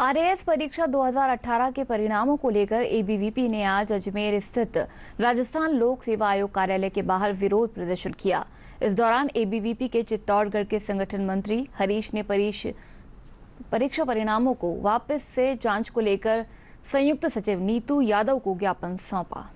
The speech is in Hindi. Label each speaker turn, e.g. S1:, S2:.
S1: आरएएस परीक्षा 2018 के परिणामों को लेकर एबीवीपी ने आज अजमेर स्थित राजस्थान लोक सेवा आयोग कार्यालय के बाहर विरोध प्रदर्शन किया इस दौरान एबीवीपी के चित्तौड़गढ़ के संगठन मंत्री हरीश ने परीक्षा परिणामों को वापस से जांच को लेकर संयुक्त सचिव नीतू यादव को ज्ञापन सौंपा